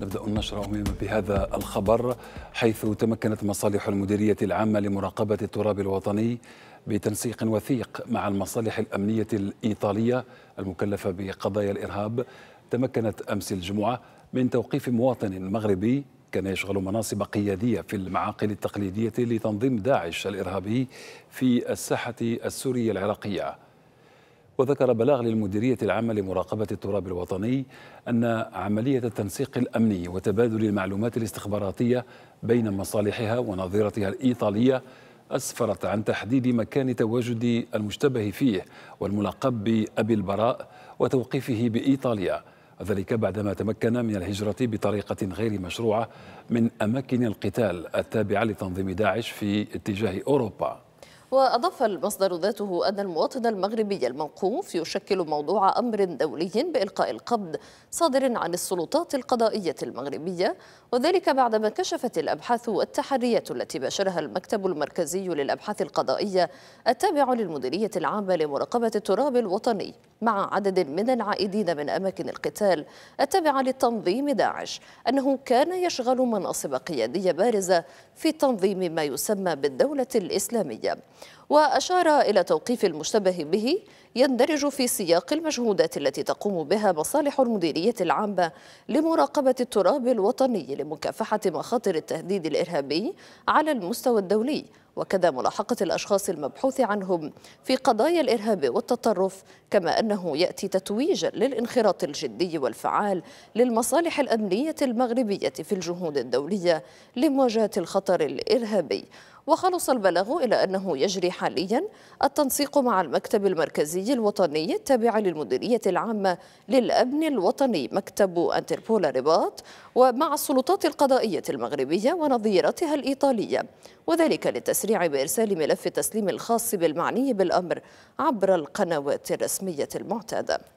نبدأ النشر بهذا الخبر حيث تمكنت مصالح المديرية العامة لمراقبة التراب الوطني بتنسيق وثيق مع المصالح الأمنية الإيطالية المكلفة بقضايا الإرهاب تمكنت أمس الجمعة من توقيف مواطن مغربي كان يشغل مناصب قيادية في المعاقل التقليدية لتنظيم داعش الإرهابي في الساحة السورية العراقية وذكر بلاغ للمديرية العامة لمراقبة التراب الوطني أن عملية التنسيق الأمني وتبادل المعلومات الاستخباراتية بين مصالحها ونظيرتها الإيطالية أسفرت عن تحديد مكان تواجد المشتبه فيه والملقب بأبي البراء وتوقيفه بإيطاليا ذلك بعدما تمكن من الهجرة بطريقة غير مشروعة من أماكن القتال التابعة لتنظيم داعش في اتجاه أوروبا وأضاف المصدر ذاته أن المواطن المغربي الموقوف يشكل موضوع أمر دولي بإلقاء القبض صادر عن السلطات القضائية المغربية وذلك بعدما كشفت الأبحاث والتحريات التي باشرها المكتب المركزي للأبحاث القضائية التابع للمديرية العامة لمراقبة التراب الوطني مع عدد من العائدين من أماكن القتال التابعة لتنظيم داعش أنه كان يشغل مناصب قيادية بارزة في تنظيم ما يسمى بالدولة الإسلامية وأشار إلى توقيف المشتبه به يندرج في سياق المجهودات التي تقوم بها مصالح المديرية العامة لمراقبة التراب الوطني لمكافحة مخاطر التهديد الإرهابي على المستوى الدولي وكذا ملاحقة الأشخاص المبحوث عنهم في قضايا الإرهاب والتطرف كما أنه يأتي تتويجا للانخراط الجدي والفعال للمصالح الأمنية المغربية في الجهود الدولية لمواجهة الخطر الإرهابي وخلص البلاغ إلى أنه يجري حاليا التنسيق مع المكتب المركزي الوطني التابع للمديرية العامة للأمن الوطني مكتب أنتربول رباط ومع السلطات القضائية المغربية ونظيرتها الإيطالية وذلك للتسريع بإرسال ملف التسليم الخاص بالمعني بالأمر عبر القنوات الرسمية المعتاده